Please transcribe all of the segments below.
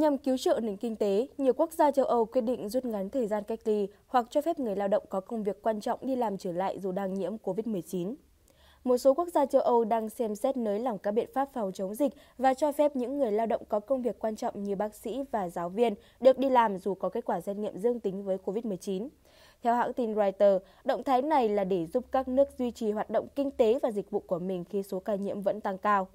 Nhằm cứu trợ nền kinh tế, nhiều quốc gia châu Âu quyết định rút ngắn thời gian cách ly hoặc cho phép người lao động có công việc quan trọng đi làm trở lại dù đang nhiễm COVID-19. Một số quốc gia châu Âu đang xem xét nới lỏng các biện pháp phòng chống dịch và cho phép những người lao động có công việc quan trọng như bác sĩ và giáo viên được đi làm dù có kết quả xét nghiệm dương tính với COVID-19. Theo hãng tin Reuters, động thái này là để giúp các nước duy trì hoạt động kinh tế và dịch vụ của mình khi số ca nhiễm vẫn tăng cao.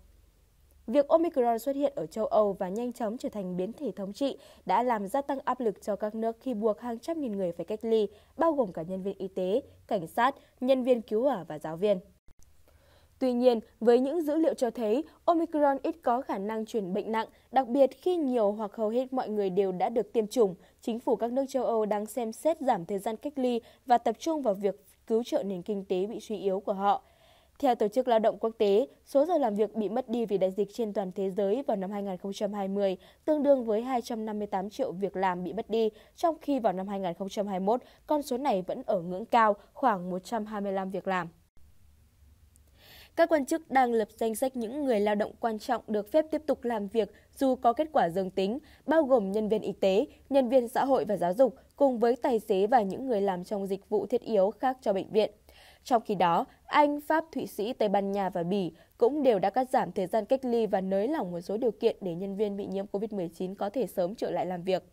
Việc Omicron xuất hiện ở châu Âu và nhanh chóng trở thành biến thể thống trị đã làm gia tăng áp lực cho các nước khi buộc hàng trăm nghìn người phải cách ly, bao gồm cả nhân viên y tế, cảnh sát, nhân viên cứu hỏa và giáo viên. Tuy nhiên, với những dữ liệu cho thấy, Omicron ít có khả năng truyền bệnh nặng, đặc biệt khi nhiều hoặc hầu hết mọi người đều đã được tiêm chủng. Chính phủ các nước châu Âu đang xem xét giảm thời gian cách ly và tập trung vào việc cứu trợ nền kinh tế bị suy yếu của họ – theo Tổ chức Lao động Quốc tế, số giờ làm việc bị mất đi vì đại dịch trên toàn thế giới vào năm 2020 tương đương với 258 triệu việc làm bị mất đi, trong khi vào năm 2021, con số này vẫn ở ngưỡng cao, khoảng 125 việc làm các quan chức đang lập danh sách những người lao động quan trọng được phép tiếp tục làm việc dù có kết quả dương tính, bao gồm nhân viên y tế, nhân viên xã hội và giáo dục, cùng với tài xế và những người làm trong dịch vụ thiết yếu khác cho bệnh viện. Trong khi đó, Anh, Pháp, Thụy Sĩ, Tây Ban Nha và Bỉ cũng đều đã cắt giảm thời gian cách ly và nới lỏng một số điều kiện để nhân viên bị nhiễm COVID-19 có thể sớm trở lại làm việc.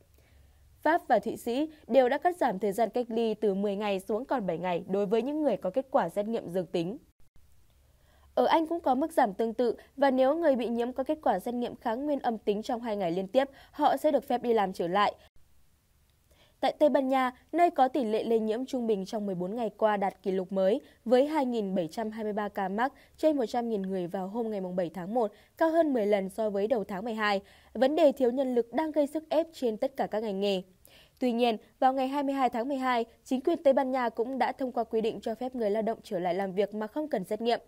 Pháp và Thụy Sĩ đều đã cắt giảm thời gian cách ly từ 10 ngày xuống còn 7 ngày đối với những người có kết quả xét nghiệm dương tính. Ở Anh cũng có mức giảm tương tự và nếu người bị nhiễm có kết quả xét nghiệm kháng nguyên âm tính trong 2 ngày liên tiếp, họ sẽ được phép đi làm trở lại. Tại Tây Ban Nha, nơi có tỷ lệ lây nhiễm trung bình trong 14 ngày qua đạt kỷ lục mới với 2.723 ca mắc trên 100.000 người vào hôm ngày 7 tháng 1, cao hơn 10 lần so với đầu tháng 12. Vấn đề thiếu nhân lực đang gây sức ép trên tất cả các ngành nghề. Tuy nhiên, vào ngày 22 tháng 12, chính quyền Tây Ban Nha cũng đã thông qua quy định cho phép người lao động trở lại làm việc mà không cần xét nghiệm.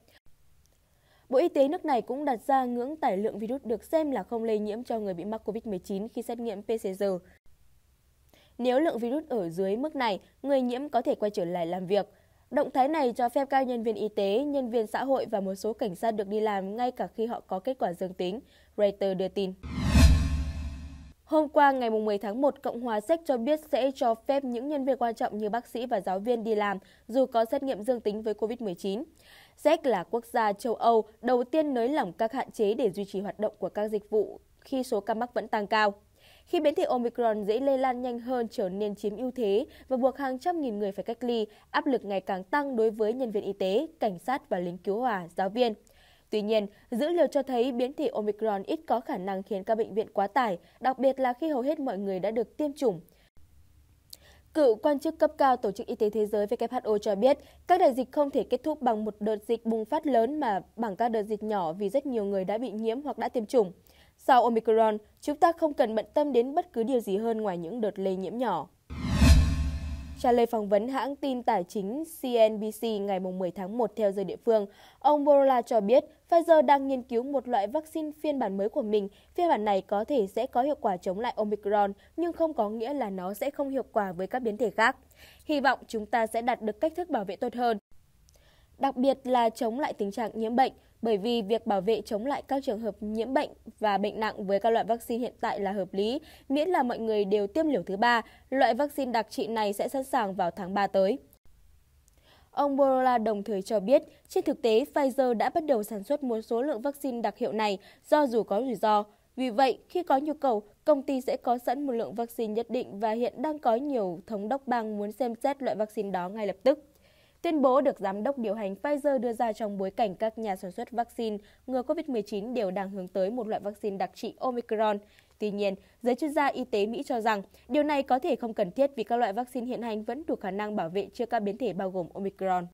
Bộ Y tế nước này cũng đặt ra ngưỡng tải lượng virus được xem là không lây nhiễm cho người bị mắc COVID-19 khi xét nghiệm PCR. Nếu lượng virus ở dưới mức này, người nhiễm có thể quay trở lại làm việc. Động thái này cho phép các nhân viên y tế, nhân viên xã hội và một số cảnh sát được đi làm ngay cả khi họ có kết quả dương tính, Reuters đưa tin. Hôm qua ngày 10 tháng 1, Cộng hòa Séc cho biết sẽ cho phép những nhân viên quan trọng như bác sĩ và giáo viên đi làm dù có xét nghiệm dương tính với COVID-19. Séc là quốc gia châu Âu đầu tiên nới lỏng các hạn chế để duy trì hoạt động của các dịch vụ khi số ca mắc vẫn tăng cao. Khi biến thể Omicron dễ lây lan nhanh hơn trở nên chiếm ưu thế và buộc hàng trăm nghìn người phải cách ly, áp lực ngày càng tăng đối với nhân viên y tế, cảnh sát và lính cứu hỏa, giáo viên. Tuy nhiên, dữ liệu cho thấy biến thể Omicron ít có khả năng khiến các bệnh viện quá tải, đặc biệt là khi hầu hết mọi người đã được tiêm chủng. Cựu quan chức cấp cao Tổ chức Y tế Thế giới WHO cho biết, các đại dịch không thể kết thúc bằng một đợt dịch bùng phát lớn mà bằng các đợt dịch nhỏ vì rất nhiều người đã bị nhiễm hoặc đã tiêm chủng. Sau Omicron, chúng ta không cần bận tâm đến bất cứ điều gì hơn ngoài những đợt lây nhiễm nhỏ. Trả lời phỏng vấn hãng tin tài chính CNBC ngày 10 tháng 1 theo giờ địa phương, ông Borla cho biết Pfizer đang nghiên cứu một loại vaccine phiên bản mới của mình. Phiên bản này có thể sẽ có hiệu quả chống lại Omicron, nhưng không có nghĩa là nó sẽ không hiệu quả với các biến thể khác. Hy vọng chúng ta sẽ đạt được cách thức bảo vệ tốt hơn, đặc biệt là chống lại tình trạng nhiễm bệnh, bởi vì việc bảo vệ chống lại các trường hợp nhiễm bệnh và bệnh nặng với các loại vaccine hiện tại là hợp lý, miễn là mọi người đều tiêm liều thứ ba. Loại vaccine đặc trị này sẽ sẵn sàng vào tháng 3 tới. Ông Borola đồng thời cho biết, trên thực tế, Pfizer đã bắt đầu sản xuất một số lượng vaccine đặc hiệu này do dù có rủi ro. Vì vậy, khi có nhu cầu, công ty sẽ có sẵn một lượng vaccine nhất định và hiện đang có nhiều thống đốc bang muốn xem xét loại vaccine đó ngay lập tức. Tuyên bố được giám đốc điều hành Pfizer đưa ra trong bối cảnh các nhà sản xuất vaccine ngừa COVID-19 đều đang hướng tới một loại vaccine đặc trị Omicron. Tuy nhiên, giới chuyên gia y tế Mỹ cho rằng điều này có thể không cần thiết vì các loại vaccine hiện hành vẫn đủ khả năng bảo vệ trước các biến thể bao gồm Omicron.